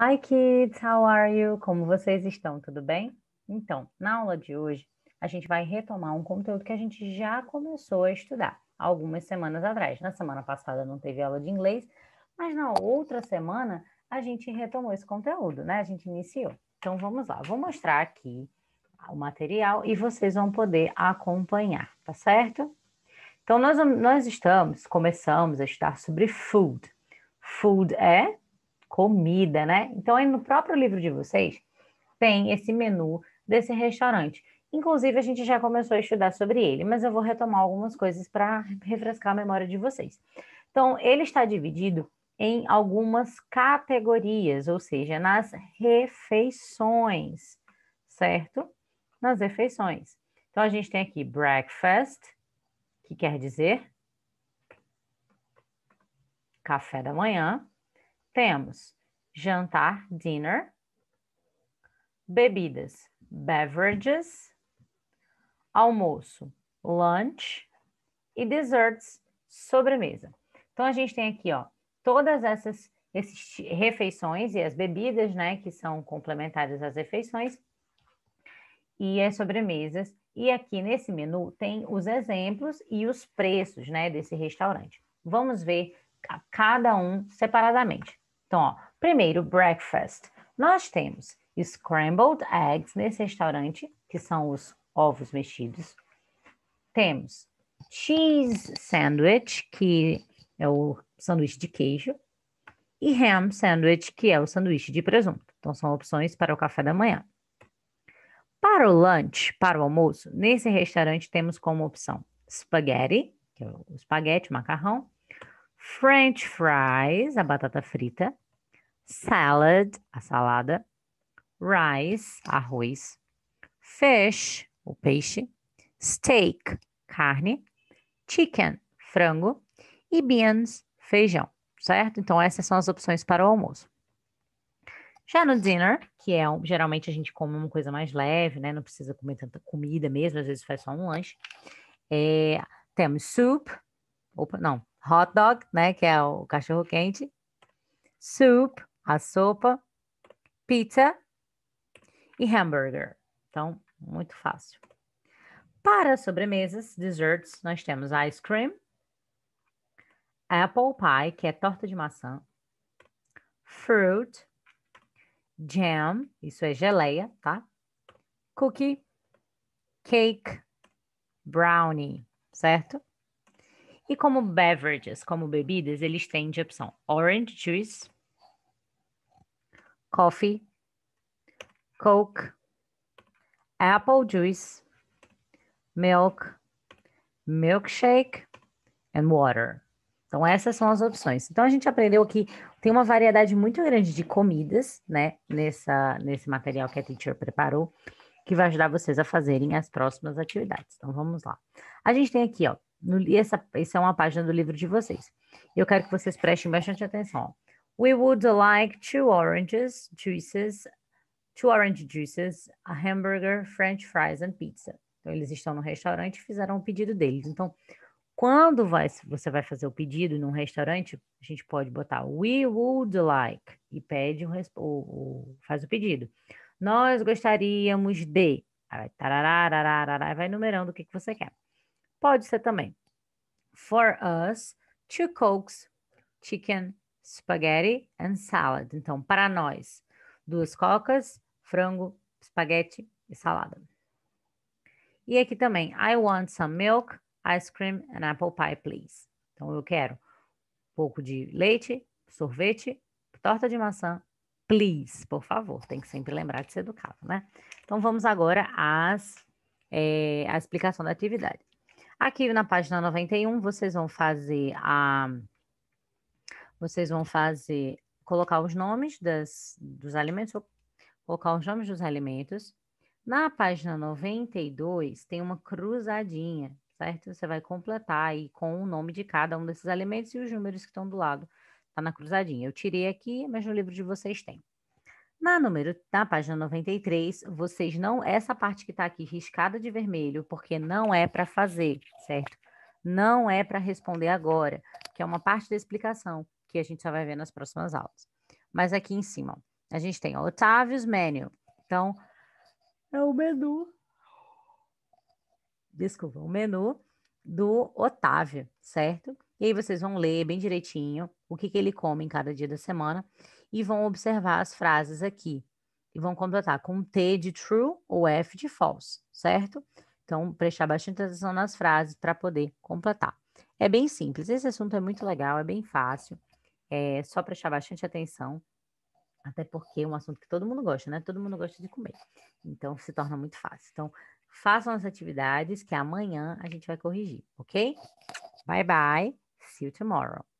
Hi kids, how are you? Como vocês estão? Tudo bem? Então, na aula de hoje, a gente vai retomar um conteúdo que a gente já começou a estudar algumas semanas atrás. Na semana passada não teve aula de inglês, mas na outra semana a gente retomou esse conteúdo, né? A gente iniciou. Então vamos lá, vou mostrar aqui o material e vocês vão poder acompanhar, tá certo? Então nós, nós estamos, começamos a estudar sobre food. Food é comida, né? Então, aí no próprio livro de vocês, tem esse menu desse restaurante. Inclusive, a gente já começou a estudar sobre ele, mas eu vou retomar algumas coisas para refrescar a memória de vocês. Então, ele está dividido em algumas categorias, ou seja, nas refeições, certo? Nas refeições. Então, a gente tem aqui breakfast, que quer dizer café da manhã temos jantar, dinner, bebidas, beverages, almoço, lunch e desserts, sobremesa. Então a gente tem aqui, ó, todas essas esses refeições e as bebidas, né, que são complementares às refeições e as sobremesas. E aqui nesse menu tem os exemplos e os preços, né, desse restaurante. Vamos ver cada um separadamente. Então, ó, primeiro, breakfast. Nós temos scrambled eggs nesse restaurante, que são os ovos mexidos. Temos cheese sandwich, que é o sanduíche de queijo. E ham sandwich, que é o sanduíche de presunto. Então, são opções para o café da manhã. Para o lunch, para o almoço, nesse restaurante temos como opção spaghetti, que é o espaguete, macarrão, French fries, a batata frita, salad, a salada, rice, arroz, fish, o peixe, steak, carne, chicken, frango e beans, feijão, certo? Então essas são as opções para o almoço. Já no dinner, que é geralmente a gente come uma coisa mais leve, né? Não precisa comer tanta comida mesmo, às vezes faz só um lanche. É, temos soup, opa, não, hot dog, né, que é o cachorro quente, soup, a sopa, pizza e hamburger. Então, muito fácil. Para sobremesas, desserts, nós temos ice cream, apple pie, que é torta de maçã, fruit, jam, isso é geleia, tá? Cookie, cake, brownie, certo? E como beverages, como bebidas, eles têm de opção orange juice, coffee, coke, apple juice, milk, milkshake and water. Então essas são as opções. Então a gente aprendeu que tem uma variedade muito grande de comidas, né, nessa nesse material que a teacher preparou, que vai ajudar vocês a fazerem as próximas atividades. Então vamos lá. A gente tem aqui, ó, no, e essa, essa é uma página do livro de vocês. Eu quero que vocês prestem bastante atenção. We would like two oranges, juices, two orange juices, a hamburger, french fries and pizza. Então, eles estão no restaurante e fizeram o pedido deles. Então, quando vai, você vai fazer o pedido num restaurante, a gente pode botar we would like e pede um, ou, faz o pedido. Nós gostaríamos de. Aí vai, vai numerando o que, que você quer. Pode ser também. For us, two cokes, chicken, spaghetti and salad. Então, para nós, duas cocas, frango, espaguete e salada. E aqui também, I want some milk, ice cream and apple pie, please. Então, eu quero um pouco de leite, sorvete, torta de maçã, please, por favor. Tem que sempre lembrar de ser educado, né? Então, vamos agora às, é, à explicação da atividade. Aqui na página 91, vocês vão fazer a. Vocês vão fazer. Colocar os nomes das, dos alimentos. Colocar os nomes dos alimentos. Na página 92, tem uma cruzadinha, certo? Você vai completar aí com o nome de cada um desses alimentos e os números que estão do lado. Tá na cruzadinha. Eu tirei aqui, mas no livro de vocês tem. Na número, na página 93, vocês não essa parte que está aqui riscada de vermelho, porque não é para fazer, certo? Não é para responder agora, que é uma parte da explicação que a gente só vai ver nas próximas aulas. Mas aqui em cima, ó, a gente tem Otávio's Menu. Então, é o menu. Desculpa, o menu do Otávio, certo? E aí vocês vão ler bem direitinho o que, que ele come em cada dia da semana e vão observar as frases aqui. E vão completar com T de true ou F de false, certo? Então, prestar bastante atenção nas frases para poder completar. É bem simples, esse assunto é muito legal, é bem fácil, é só prestar bastante atenção, até porque é um assunto que todo mundo gosta, né? Todo mundo gosta de comer, então se torna muito fácil. Então, façam as atividades que amanhã a gente vai corrigir, ok? Bye bye, see you tomorrow.